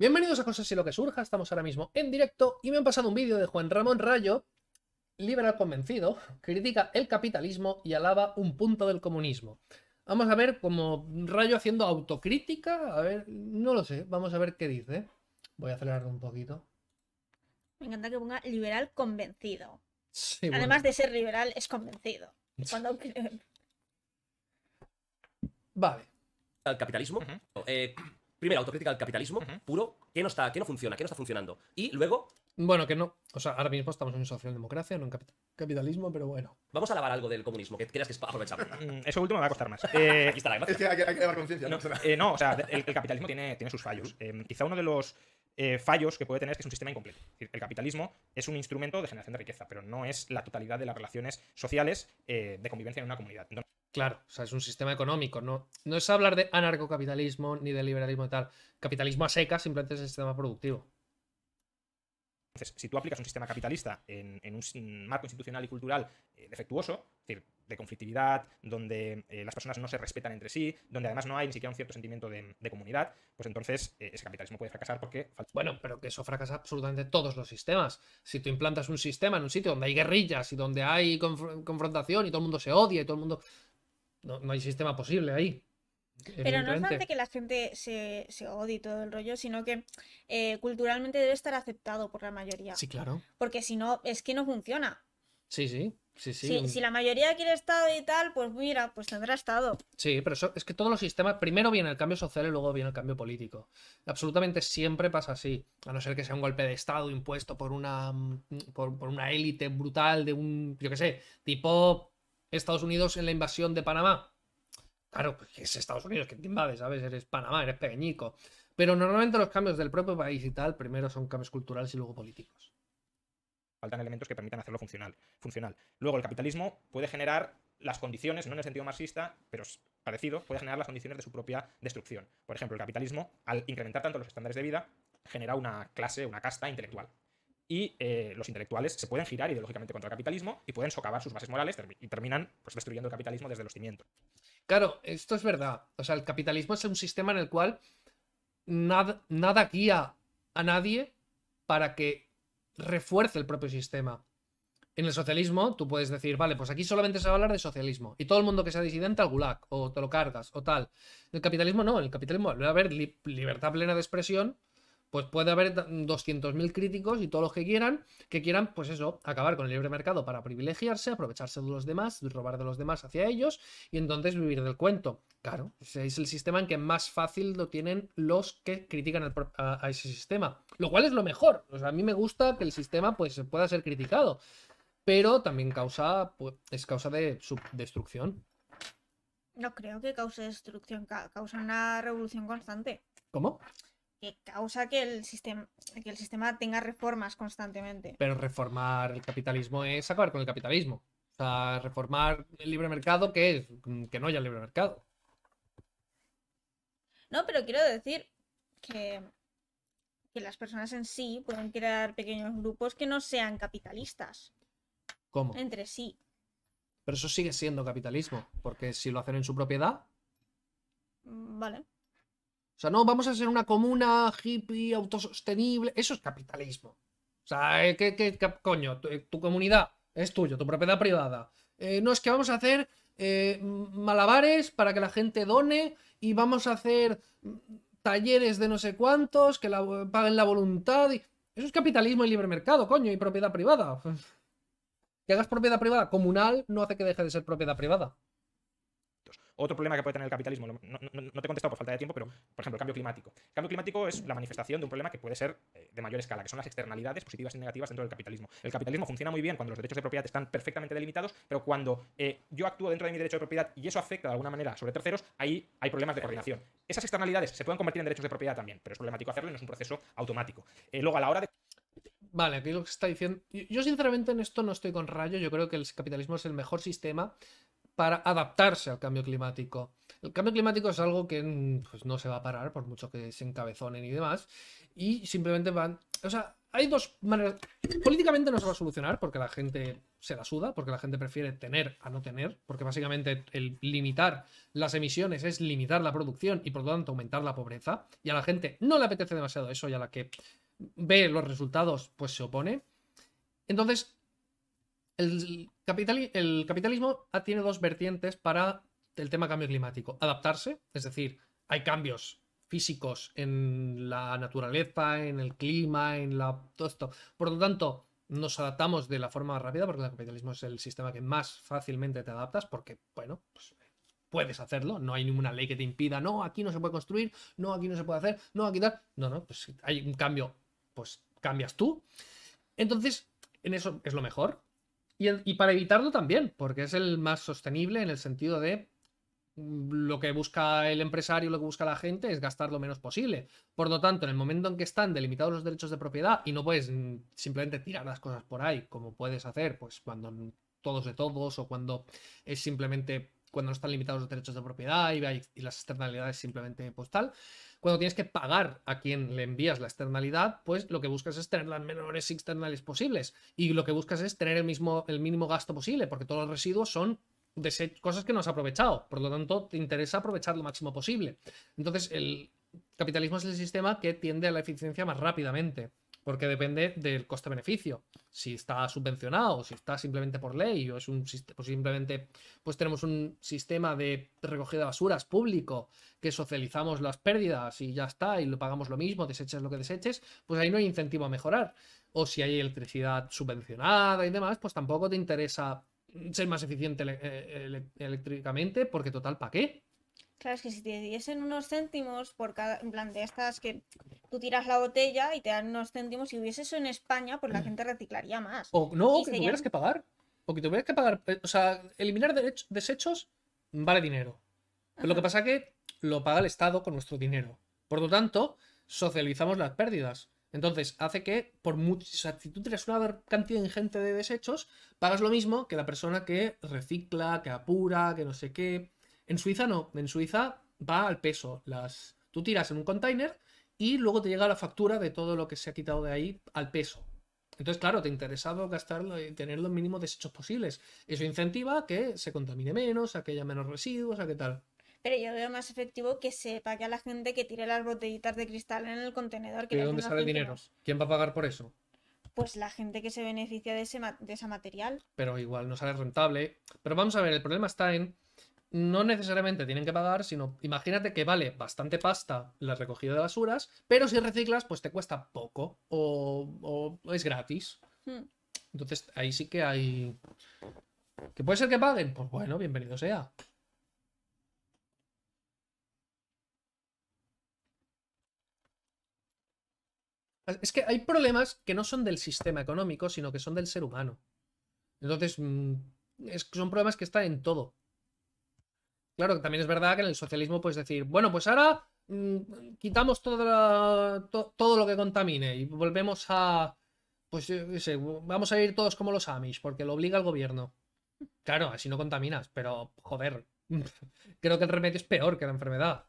Bienvenidos a Cosas y lo que surja, estamos ahora mismo en directo y me han pasado un vídeo de Juan Ramón Rayo, liberal convencido, critica el capitalismo y alaba un punto del comunismo. Vamos a ver como Rayo haciendo autocrítica, a ver, no lo sé, vamos a ver qué dice. Voy a acelerar un poquito. Me encanta que ponga liberal convencido. Además de ser liberal, es convencido. vale. Al capitalismo primero, autocrítica al capitalismo puro, que no, está, que no funciona, que no está funcionando. Y luego... Bueno, que no. O sea, ahora mismo estamos en una socialdemocracia, no en capitalismo, pero bueno. Vamos a alabar algo del comunismo, que creas que es aprovechable. Mm, eso último me va a costar más. Aquí eh, está la gracia. Es que hay, que, llevar conciencia. Eh, no, o sea, el, capitalismo tiene, tiene sus fallos. Eh, quizá uno de los eh, fallos que puede tener es que es un sistema incompleto. decir, el capitalismo es un instrumento de generación de riqueza, pero no es la totalidad de las relaciones sociales eh, de convivencia en una comunidad. claro, o sea, es un sistema económico, no, no es hablar de anarcocapitalismo ni de liberalismo y tal. Capitalismo a seca simplemente es el sistema productivo. Entonces, si tú aplicas un sistema capitalista en, un marco institucional y cultural eh, defectuoso, es decir, de conflictividad, donde eh, las personas no se respetan entre sí, donde además no hay ni siquiera un cierto sentimiento de, comunidad, pues entonces eh, ese capitalismo puede fracasar porque... Bueno, pero que eso fracasa absolutamente todos los sistemas. Si tú implantas un sistema en un sitio donde hay guerrillas y donde hay confrontación y todo el mundo se odia y todo el mundo... no hay sistema posible ahí. Pero no es de que la gente se, se, odie todo el rollo, sino que eh, culturalmente debe estar aceptado por la mayoría. Sí, claro. Porque si no, es que no funciona. Sí, sí. Sí, sí. Si la mayoría quiere Estado y tal, pues mira, pues tendrá Estado. Sí, pero eso, es que todos los sistemas, primero viene el cambio social y luego viene el cambio político. Absolutamente siempre pasa así, a no ser que sea un golpe de Estado impuesto por una, mm, por, por una élite brutal de un, yo qué sé, tipo Estados Unidos en la invasión de Panamá. Claro, pues es Estados Unidos que te invade, ¿sabes? Eres Panamá, eres pequeñico. Pero normalmente los cambios del propio país y tal, primero son cambios culturales y luego políticos. Faltan elementos que permitan hacerlo funcional. funcional. Luego, el capitalismo puede generar las condiciones, no en el sentido marxista, pero parecido, puede generar las condiciones de su propia destrucción. Por ejemplo, el capitalismo, al incrementar tanto los estándares de vida, genera una clase, una casta intelectual y eh, los intelectuales se pueden girar ideológicamente contra el capitalismo y pueden socavar sus bases morales y terminan pues, destruyendo el capitalismo desde los cimientos. Claro, esto es verdad. O sea, el capitalismo es un sistema en el cual nada, nada guía a nadie para que refuerce el propio sistema. En el socialismo, tú puedes decir, vale, pues aquí solamente se va a hablar de socialismo. Y todo el mundo que sea disidente al gulag, o te lo cargas, o tal. En el capitalismo no, en el capitalismo a haber libertad plena de expresión, pues puede haber 200.000 críticos y todos los que quieran, que quieran, pues eso, acabar con el libre mercado para privilegiarse, aprovecharse de los demás, robar de los demás hacia ellos y entonces vivir del cuento. Claro, ese es el sistema en que más fácil lo tienen los que critican a, ese sistema, lo cual es lo mejor. a mí me gusta que el sistema pues pueda ser criticado, pero también causa, pues, es causa de destrucción No creo que cause destrucción, causa una revolución constante. ¿Cómo? que causa que el, sistema, que el sistema tenga reformas constantemente. Pero reformar el capitalismo es acabar con el capitalismo. O sea, reformar el libre mercado, que es? Que no haya libre mercado. No, pero quiero decir que, que las personas en sí pueden crear pequeños grupos que no sean capitalistas. ¿Cómo? Entre sí. Pero eso sigue siendo capitalismo, porque si lo hacen en su propiedad. Mm, vale. O sea, no, vamos a ser una comuna hippie, autosostenible. Eso es capitalismo. O sea, eh, ¿qué, coño? Tu, eh, comunidad es tuya, tu propiedad privada. Eh, no, es que vamos a hacer malabares para que la gente done y vamos a hacer talleres de no sé cuántos que la, paguen la voluntad. Y... Eso es capitalismo y libre mercado, coño, y propiedad privada. Que hagas propiedad privada comunal no hace que deje de ser propiedad privada. Otro problema que puede tener el capitalismo, no, te he contestado por falta de tiempo, pero por ejemplo, el cambio climático. El cambio climático es la manifestación de un problema que puede ser eh, de mayor escala, que son las externalidades positivas y negativas dentro del capitalismo. El capitalismo funciona muy bien cuando los derechos de propiedad están perfectamente delimitados, pero cuando eh, yo actúo dentro de mi derecho de propiedad y eso afecta de alguna manera sobre terceros, ahí hay problemas de coordinación. Esas externalidades se pueden convertir en derechos de propiedad también, pero es problemático hacerlo y no es un proceso automático. Eh, luego, a la hora de... Vale, aquí lo que está diciendo. Yo, sinceramente, en esto no estoy con rayo. Yo creo que el capitalismo es el mejor sistema para adaptarse al cambio climático. El cambio climático es algo que mm, pues, no se va a parar, por mucho que se encabezonen y demás, y simplemente van... O sea, hay dos maneras... Políticamente no se va a solucionar porque la gente se la suda, porque la gente prefiere tener a no tener, porque básicamente el limitar las emisiones es limitar la producción y por lo tanto aumentar la pobreza, y a la gente no le apetece demasiado eso y a la que ve los resultados pues se opone. Entonces, el el capitalismo tiene dos vertientes para el tema cambio climático. Adaptarse, es decir, hay cambios físicos en la naturaleza, en el clima, en la, todo esto. Por lo tanto, nos adaptamos de la forma más rápida, porque el capitalismo es el sistema que más fácilmente te adaptas, porque, bueno, pues puedes hacerlo, no hay ninguna ley que te impida, no, aquí no se puede construir, no, aquí no se puede hacer, no, aquí tal. No, no, pues hay un cambio, pues cambias tú. Entonces, en eso es lo mejor, y, para evitarlo también, porque es el más sostenible en el sentido de mm, lo que busca el empresario, lo que busca la gente es gastar lo menos posible. Por lo tanto, en el momento en que están delimitados los derechos de propiedad y no puedes mm, simplemente tirar las cosas por ahí, como puedes hacer, pues cuando todos de todos o cuando es simplemente cuando no están limitados los derechos de propiedad y, las externalidades simplemente postal, pues, Cuando tienes que pagar a quien le envías la externalidad, pues lo que buscas es tener las menores externales posibles y lo que buscas es tener el, mismo, el mínimo gasto posible, porque todos los residuos son cosas que no has aprovechado, por lo tanto te interesa aprovechar lo máximo posible. Entonces el capitalismo es el sistema que tiende a la eficiencia más rápidamente porque depende del coste-beneficio. Si está subvencionado, si está simplemente por ley, o es un sistema pues simplemente pues tenemos un sistema de recogida de basuras público que socializamos las pérdidas y ya está, y lo pagamos lo mismo, deseches lo que deseches, pues ahí no hay incentivo a mejorar. O si hay electricidad subvencionada y demás, pues tampoco te interesa ser más eficiente eléctricamente, eh, porque total, ¿para qué? Claro, es que si te diesen unos céntimos por cada, en plan de estas que tú tiras la botella y te dan unos céntimos, si hubiese eso en España, pues la mm. gente reciclaría más. O no, que tuvieras que pagar. O que tuvieras que pagar. Eh, o sea, eliminar desechos vale dinero. lo que pasa es que lo paga el Estado con nuestro dinero. Por lo tanto, socializamos las pérdidas. Entonces, hace que, por mucho, o sea, si tú tiras una cantidad ingente de desechos, pagas lo mismo que la persona que recicla, que apura, que no sé qué. En Suiza no, en Suiza va al peso. Las... Tú tiras en un container y luego te llega la factura de todo lo que se ha quitado de ahí al peso. Entonces, claro, te ha interesado gastarlo y tener los mínimos desechos posibles. Eso incentiva a que se contamine menos, a que haya menos residuos, a que tal. Pero yo veo más efectivo que se pague a la gente que tire las botellitas de cristal en el contenedor. Que ¿De dónde sale el dinero? ¿Quién va a pagar por eso? Pues la gente que se beneficia de ese, de ese material. Pero igual no sale rentable. Pero vamos a ver, el problema está en no necesariamente tienen que pagar, sino imagínate que vale bastante pasta la recogida de basuras, pero si reciclas, pues te cuesta poco o, es gratis. Hmm. Entonces ahí sí que hay... ¿Que puede ser que paguen? Pues bueno, bienvenido sea. Es que hay problemas que no son del sistema económico, sino que son del ser humano. Entonces, mm, son problemas que están en todo. Claro, que también es verdad que en el socialismo puedes decir, bueno, pues ahora mm, quitamos todo, todo lo que contamine y volvemos a. Pues vamos a ir todos como los Amish, porque lo obliga el gobierno. Claro, así no contaminas, pero joder, creo que el remedio es peor que la enfermedad.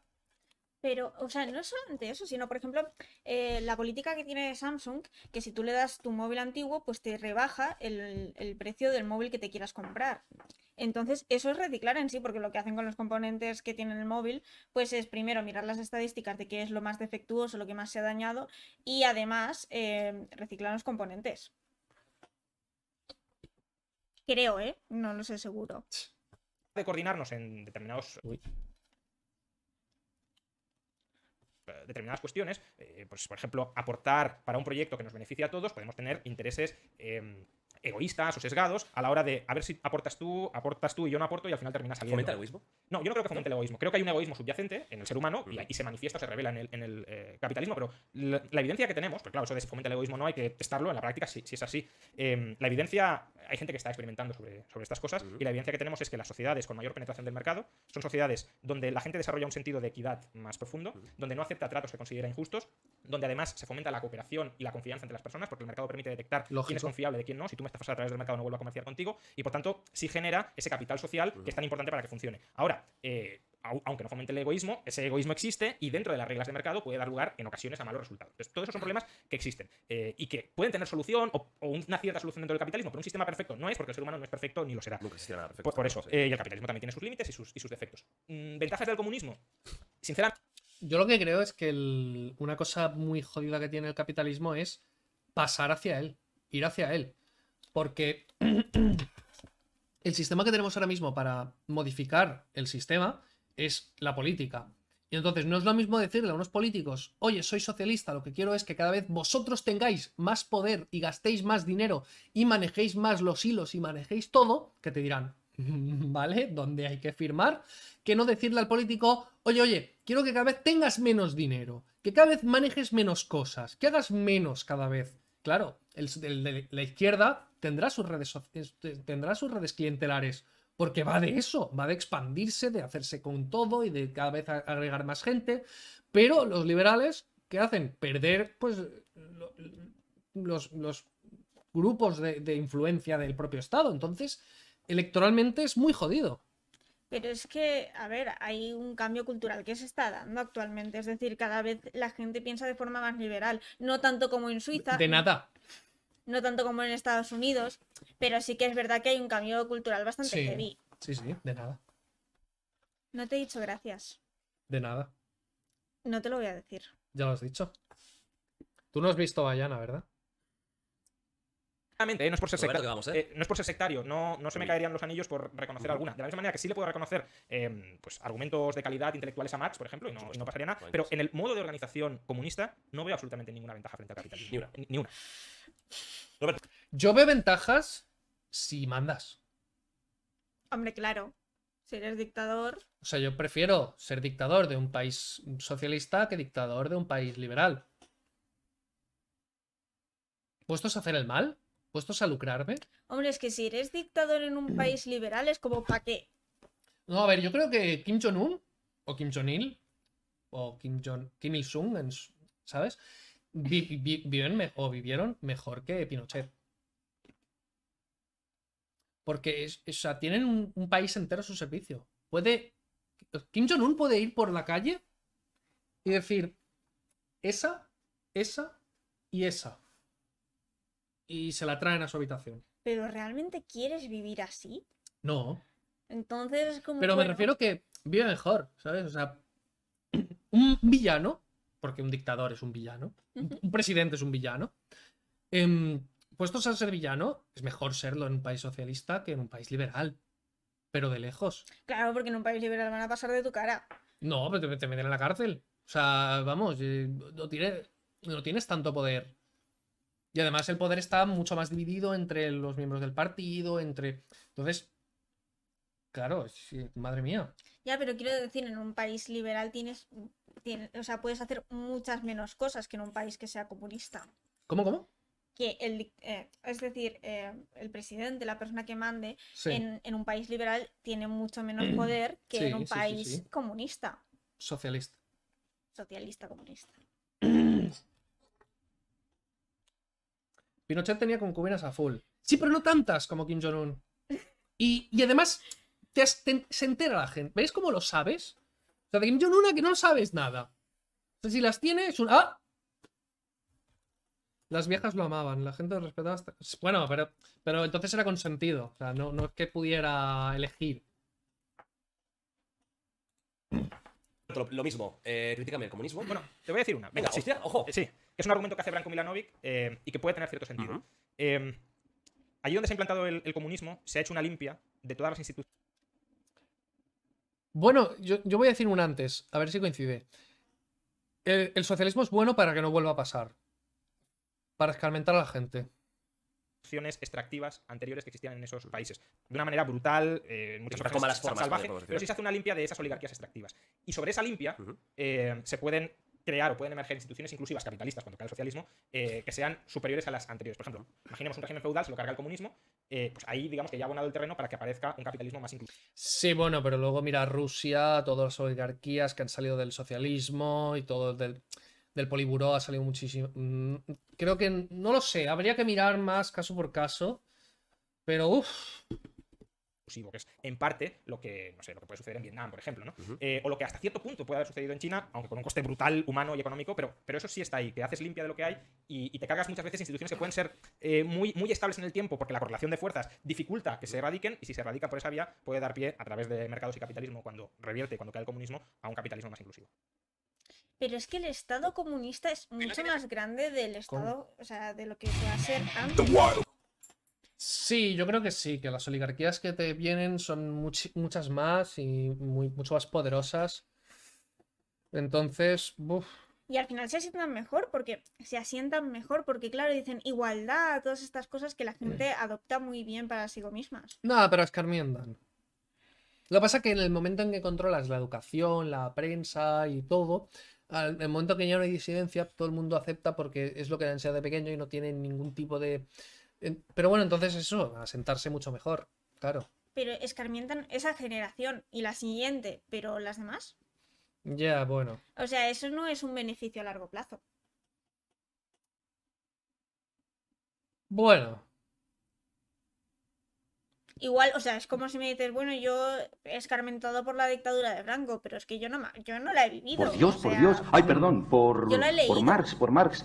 Pero, o sea, no solamente eso, sino, por ejemplo, eh, la política que tiene Samsung, que si tú le das tu móvil antiguo, pues te rebaja el, el precio del móvil que te quieras comprar. Entonces, eso es reciclar en sí, porque lo que hacen con los componentes que tienen el móvil, pues es primero mirar las estadísticas de qué es lo más defectuoso, lo que más se ha dañado, y además eh, reciclar los componentes. Creo, ¿eh? No lo sé seguro. De coordinarnos en determinados... Eh, determinadas cuestiones, eh, pues por ejemplo, aportar para un proyecto que nos beneficie a todos, podemos tener intereses em, egoístas o sesgados a la hora de a ver si aportas tú, aportas tú y yo no aporto y al final terminas saliendo. ¿Fomenta el egoísmo? No, yo no creo que fomente el egoísmo. Creo que hay un egoísmo subyacente en el ser humano y, se manifiesta se revela en el, en el eh, capitalismo, pero la, evidencia que tenemos, pues claro, eso de si fomenta el egoísmo no, hay que testarlo en la práctica si, si es así. Em, la evidencia, hay gente que está experimentando sobre, sobre estas cosas y la evidencia que tenemos es que las sociedades con mayor penetración del mercado son sociedades donde la gente desarrolla un sentido de equidad más profundo, donde no acepta tratos que considera injustos, donde además se fomenta la cooperación y la confianza entre las personas porque el mercado permite detectar quién es confiable de quién no. Si tú fase a través del mercado no vuelva a comerciar contigo y por tanto sí genera ese capital social que es tan importante para que funcione. Ahora, eh, aunque no fomente el egoísmo, ese egoísmo existe y dentro de las reglas de mercado puede dar lugar en ocasiones a malos resultados. Entonces, todos esos son problemas que existen eh, y que pueden tener solución o, una cierta solución dentro del capitalismo, pero un sistema perfecto no es porque el ser humano no es perfecto ni lo será. por, eso, eh, y el capitalismo también tiene sus límites y sus, defectos. Mm, ¿Ventajas del comunismo? Sinceramente. Yo lo que creo es que una cosa muy jodida que tiene el capitalismo es pasar hacia él, ir hacia él. Porque el sistema que tenemos ahora mismo para modificar el sistema es la política. Y entonces no es lo mismo decirle a unos políticos, oye, soy socialista, lo que quiero es que cada vez vosotros tengáis más poder y gastéis más dinero y manejéis más los hilos y manejéis todo, que te dirán, ¿vale? Donde hay que firmar, que no decirle al político, oye, oye, quiero que cada vez tengas menos dinero, que cada vez manejes menos cosas, que hagas menos cada vez. Claro, la izquierda tendrá sus, redes, tendrá sus redes clientelares, porque va de eso, va de expandirse, de hacerse con todo y de cada vez agregar más gente, pero los liberales, ¿qué hacen? Perder, pues, los, grupos de influencia del propio Estado. Entonces, electoralmente es muy jodido. Pero es que, a ver, hay un cambio cultural que se está dando actualmente. Es decir, cada vez la gente piensa de forma más liberal. No tanto como en Suiza. De nada. No tanto como en Estados Unidos. Pero sí que es verdad que hay un cambio cultural bastante heavy. Sí, sí, de nada. No te he dicho gracias. De nada. No te lo voy a decir. Ya lo has dicho. Tú no has visto Bayana, ¿verdad? ¿eh? Eh, no, es por ser sectario, no no, se me caerían los anillos por reconocer alguna. De la misma manera que sí le puedo reconocer em, pues, argumentos de calidad intelectuales a Marx, por ejemplo, y no, pasaría nada, pero en el modo de organización comunista no veo absolutamente ninguna ventaja frente al capitalismo. Ni una. Ni, una. Yo veo ventajas si mandas. Hombre, claro. Si eres dictador. O sea, yo prefiero ser dictador de un país socialista que dictador de un país liberal. ¿Puestos a hacer el mal? ¿Puestos a lucrarme? Hombre, es que si eres dictador en un mm. país liberal es como ¿para qué? No, a ver, yo creo que Kim Jong-un o Kim Jong-il o Kim Jong Kim Il-sung, ¿sabes? viven mejor, vivieron mejor que Pinochet. Porque es, o sea, tienen un, un, país entero a su servicio. Puede. Kim Jong-un puede ir por la calle y decir: esa, esa y esa y se la traen a su habitación. ¿Pero realmente quieres vivir así? No. Entonces como. Pero me refiero que vive mejor, ¿sabes? O sea, un villano, porque un dictador es un villano, un presidente es un villano. Em, puestos a ser villano, es mejor serlo en un país socialista que en un país liberal. Pero de lejos. Claro, porque en un país liberal van a pasar de tu cara. No, pero te, meten en la cárcel. O sea, vamos, eh, no, no tienes tanto poder y además el poder está mucho más dividido entre los miembros del partido, entre... Entonces, claro, madre mía. Ya, pero quiero decir, en un país liberal tienes, o sea, puedes hacer muchas menos cosas que en un país que sea comunista. ¿Cómo, cómo? Que el, eh, es decir, eh, el presidente, la persona que mande, en, un país liberal tiene mucho menos poder que en un país comunista. Socialista. Socialista, comunista. Pinochet tenía concubinas a full. Sí, pero no tantas como Kim Jong-un. Y, además, se entera la gente. ¿Veis cómo lo sabes? O sea, de Kim Jong-un que no sabes nada. sea, si las tiene, es un... ¡Ah! Las viejas lo amaban, la gente lo respetaba hasta... Bueno, pero, pero entonces era consentido. O sea, no, no es que pudiera elegir lo mismo, eh, críticame el comunismo. Bueno, te voy a decir una. Venga, ojo. Sí, es un argumento que hace Branko Milanovic eh, y que puede tener cierto sentido. Em, allí donde se ha implantado el, comunismo, se ha hecho una limpia de todas las instituciones. Bueno, yo, voy a decir un antes, a ver si coincide. El, el socialismo es bueno para que no vuelva a pasar. Para escarmentar a la gente extractivas anteriores que existían en esos países. De una manera brutal, eh, en muchas las formas, salvajes pero sí se hace una limpia de esas oligarquías extractivas. Y sobre esa limpia eh, se pueden crear o pueden emerger instituciones inclusivas capitalistas cuando cae el socialismo eh, que sean superiores a las anteriores. Por ejemplo, imaginemos un régimen feudal, se lo carga el comunismo, eh, pues ahí digamos que ya ha abonado el terreno para que aparezca un capitalismo más inclusivo. Sí, bueno, pero luego mira Rusia, todas las oligarquías que han salido del socialismo y todo del del Poliburó ha salido muchísimo. Mm, creo que no lo sé, habría que mirar más caso por caso, pero uff. Que es en parte lo que, sé, lo que puede suceder en Vietnam, por ejemplo, ¿no? Eh, o lo que hasta cierto punto puede haber sucedido en China, aunque con un coste brutal, humano y económico, pero, pero eso sí está ahí, que haces limpia de lo que hay y, te cargas muchas veces instituciones que pueden ser eh, muy, muy estables en el tiempo, porque la correlación de fuerzas dificulta que se erradiquen y si se erradica por esa vía puede dar pie a través de mercados y capitalismo cuando revierte, cuando cae el comunismo, a un capitalismo más inclusivo. Pero es que el Estado comunista es mucho más grande del Estado, o sea, de lo que a ser antes. Sí, yo creo que sí, que las oligarquías que te vienen son muchas más y mucho más poderosas. Entonces, uff. Y al final se asientan mejor porque se asientan mejor porque, claro, dicen igualdad, todas estas cosas que la gente adopta muy bien para sí mismas. No, pero es escarmiendan Lo que pasa es que en el momento en que controlas la educación, la prensa y todo, al el momento que ya no hay disidencia, todo el mundo acepta porque es lo que eran, sea de pequeño y no tienen ningún tipo de. Pero bueno, entonces eso, asentarse mucho mejor, claro. Pero escarmientan esa generación y la siguiente, pero las demás. Ya, bueno. O sea, eso no es un beneficio a largo plazo. Bueno, Igual, o sea, es como si me dices, bueno, yo he escarmentado por la dictadura de Franco, pero es que yo no, yo no la he vivido. Por Dios, por Dios. Ay, mm, perdón, por, por Marx, por Marx.